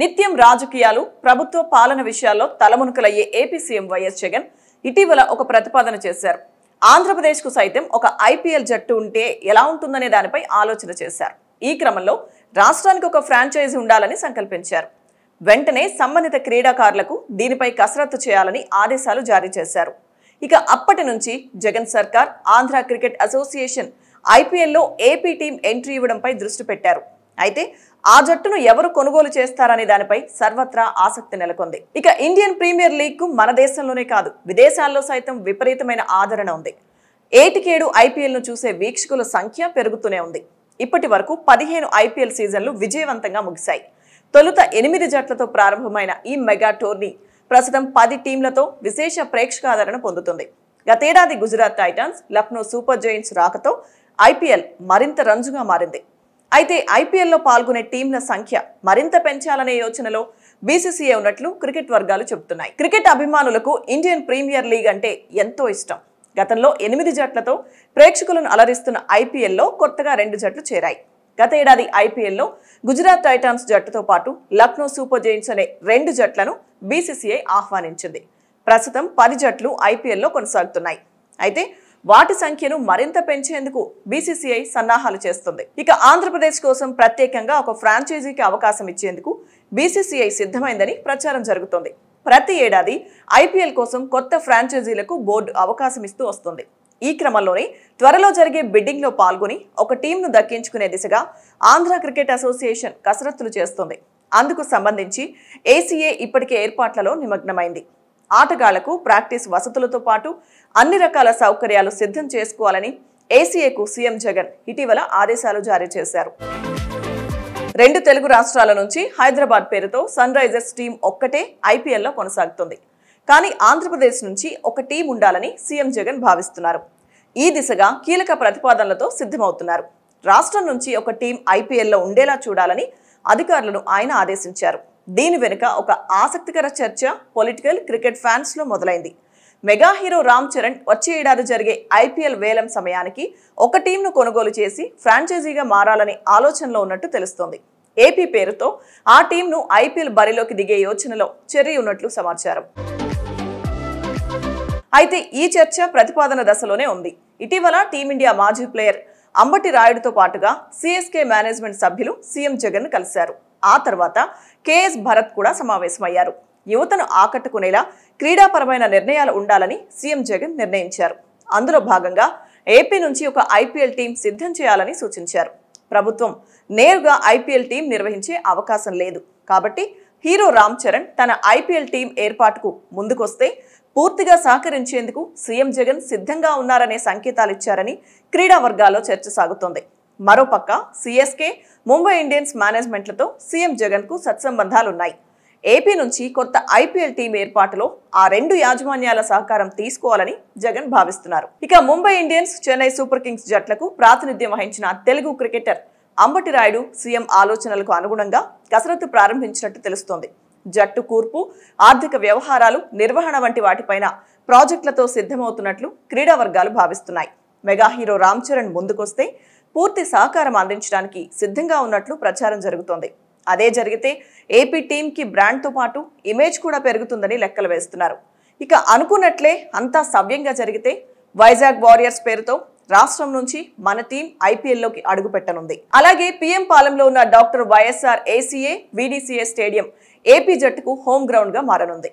నిత్యం రాజకీయాలు ప్రభుత్వ పాలన విషయాల్లో తలమునుకలయ్యే ఏపీ సీఎం వైఎస్ జగన్ ఇటీవల ఒక ప్రతిపాదన చేశారు ఆంధ్రప్రదేశ్కు సైతం ఒక ఐపీఎల్ జట్టు ఉంటే ఎలా ఉంటుందనే దానిపై ఆలోచన చేశారు ఈ క్రమంలో రాష్ట్రానికి ఒక ఫ్రాంచైజీ ఉండాలని సంకల్పించారు వెంటనే సంబంధిత క్రీడాకారులకు దీనిపై కసరత్తు చేయాలని ఆదేశాలు జారీ చేశారు ఇక అప్పటి నుంచి జగన్ సర్కార్ ఆంధ్ర క్రికెట్ అసోసియేషన్ ఐపీఎల్లో ఏపీ టీం ఎంట్రీ ఇవ్వడంపై దృష్టి పెట్టారు అయితే ఆ జట్టును ఎవరు కొనుగోలు చేస్తారనే దానిపై సర్వత్రా ఆసక్తి నెలకొంది ఇక ఇండియన్ ప్రీమియర్ లీగ్ కు మన దేశంలోనే కాదు విదేశాల్లో సైతం విపరీతమైన ఆదరణ ఉంది ఏటికేడు ఐపీఎల్ను చూసే వీక్షకుల సంఖ్య పెరుగుతూనే ఉంది ఇప్పటి వరకు పదిహేను ఐపీఎల్ సీజన్లు విజయవంతంగా ముగిశాయి తొలుత ఎనిమిది జట్లతో ప్రారంభమైన ఈ మెగా టోర్నీ ప్రస్తుతం పది టీంలతో విశేష ప్రేక్షకాదరణ పొందుతుంది గతేడాది Gujarat Titans Lucknow Super Giants రాకతో ఐపీఎల్ మరింత రంజుగా మారింది అయితే ఐపీఎల్లో పాల్గొనే టీంల సంఖ్య మరింత పెంచాలనే యోచనలో బీసీసీఏ ఉన్నట్లు క్రికెట్ వర్గాలు చెబుతున్నాయి క్రికెట్ అభిమానులకు ఇండియన్ ప్రీమియర్ లీగ్ అంటే ఎంతో ఇష్టం గతంలో ఎనిమిది జట్లతో ప్రేక్షకులను అలరిస్తున్న ఐపీఎల్లో కొత్తగా రెండు జట్లు చేరాయి గత ఏడాది ఐపీఎల్లో గుజరాత్ టైటాన్స్ జట్టుతో పాటు లక్నో సూపర్ జైన్స్ అనే రెండు జట్లను బీసీసీఐ ఆహ్వానించింది ప్రస్తుతం పది జట్లు ఐపీఎల్లో కొనసాగుతున్నాయి అయితే వాటి సంఖ్యను మరింత పెంచేందుకు బీసీసీఐ సన్నాహాలు చేస్తుంది ఇక ఆంధ్రప్రదేశ్ కోసం ప్రత్యేకంగా ఒక ఫ్రాంచైజీకి అవకాశం ఇచ్చేందుకు బీసీసీఐ సిద్ధమైందని ప్రచారం జరుగుతోంది ప్రతి ఏడాది ఐపీఎల్ కోసం కొత్త ఫ్రాంచైజీలకు బోర్డు అవకాశం ఇస్తూ వస్తుంది ఈ క్రమంలోనే త్వరలో జరిగే బిడ్డింగ్లో పాల్గొని ఒక టీంను దక్కించుకునే దిశగా ఆంధ్ర క్రికెట్ అసోసియేషన్ కసరత్తులు చేస్తుంది అందుకు సంబంధించి ఏసీఏ ఇప్పటికే ఏర్పాట్లలో నిమగ్నమైంది ఆటగాళ్లకు ప్రాక్టీస్ వసతులతో పాటు అన్ని రకాల సౌకర్యాలు సిద్ధం చేసుకోవాలని ఏసీఏకు సీఎం జగన్ ఇటీవల ఆదేశాలు జారీ చేశారు రెండు తెలుగు రాష్ట్రాల నుంచి హైదరాబాద్ పేరుతో సన్ రైజర్స్ టీం ఒక్కటే ఐపీఎల్లో కొనసాగుతుంది కానీ ఆంధ్రప్రదేశ్ నుంచి ఒక టీం ఉండాలని సీఎం జగన్ భావిస్తున్నారు ఈ దిశగా కీలక ప్రతిపాదనలతో సిద్ధమవుతున్నారు రాష్ట్రం నుంచి ఒక టీం ఐపీఎల్లో ఉండేలా చూడాలని అధికారులను ఆయన ఆదేశించారు దీని వెనుక ఒక ఆసక్తికర చర్చ పొలిటికల్ క్రికెట్ ఫ్యాన్స్లో మొదలైంది మెగా హీరో రామ్ చరణ్ వచ్చే ఏడాది జరిగే ఐపీఎల్ వేలం సమయానికి ఒక టీంను కొనుగోలు చేసి ఫ్రాంచైజీగా మారాలని ఆలోచనలో ఉన్నట్టు తెలుస్తోంది ఏపీ పేరుతో ఆ టీంను ఐపీఎల్ బరిలోకి దిగే యోచనలో చెర్రీ ఉన్నట్లు సమాచారం అయితే ఈ చర్చ ప్రతిపాదన దశలోనే ఉంది ఇటీవల టీమిండియా మాజీ ప్లేయర్ అంబటి రాయుడుతో పాటుగా సిఎస్కే మేనేజ్మెంట్ సభ్యులు సీఎం జగన్ కలిశారు ఆ తర్వాత కేఎస్ భరత్ కూడా సమావేశమయ్యారు యువతను ఆకట్టుకునేలా క్రీడాపరమైన నిర్ణయాలు ఉండాలని సీఎం జగన్ నిర్ణయించారు అందులో భాగంగా ఏపీ నుంచి ఒక ఐపీఎల్ టీం సిద్ధం చేయాలని సూచించారు ప్రభుత్వం నేరుగా ఐపీఎల్ టీం నిర్వహించే అవకాశం లేదు కాబట్టి హీరో రామ్ చరణ్ తన ఐపీఎల్ టీం ఏర్పాటుకు ముందుకొస్తే పూర్తిగా సహకరించేందుకు సీఎం జగన్ సిద్ధంగా ఉన్నారనే సంకేతాలిచ్చారని క్రీడా వర్గాల్లో చర్చ సాగుతోంది మరోపక్క సీఎస్కే ముంబై ఇండియన్స్ మేనేజ్మెంట్లతో సీఎం జగన్కు సత్సంబంధాలున్నాయి ఏపీ నుంచి కొత్త ఐపీఎల్ టీం ఏర్పాటులో ఆ రెండు యాజమాన్యాల సహకారం తీసుకోవాలని జగన్ భావిస్తున్నారు ఇక Mumbai Indians Chennai Super Kings జట్లకు ప్రాతినిధ్యం వహించిన తెలుగు క్రికెటర్ అంబటి రాయుడు సీఎం ఆలోచనలకు అనుగుణంగా కసరత్తు ప్రారంభించినట్టు తెలుస్తోంది జట్టు కూర్పు ఆర్థిక వ్యవహారాలు నిర్వహణ వంటి వాటిపైన ప్రాజెక్టులతో సిద్ధమవుతున్నట్లు క్రీడా వర్గాలు భావిస్తున్నాయి మెగా హీరో రామ్ చరణ్ ముందుకొస్తే పూర్తి సహకారం అందించడానికి సిద్ధంగా ఉన్నట్లు ప్రచారం జరుగుతోంది అదే జరిగితే ఏపీ టీంకి బ్రాండ్తో పాటు ఇమేజ్ కూడా పెరుగుతుందని లెక్కలు వేస్తున్నారు ఇక అనుకున్నట్లే అంతా సవ్యంగా జరిగితే వైజాగ్ వారియర్స్ పేరుతో రాష్ట్రం నుంచి మన టీం ఐపీఎల్లోకి అడుగుపెట్టనుంది అలాగే పిఎం పాలెంలో ఉన్న doctor YSR ACA VDCA stadium AP జట్టుకు హోమ్ గ్రౌండ్గా మారనుంది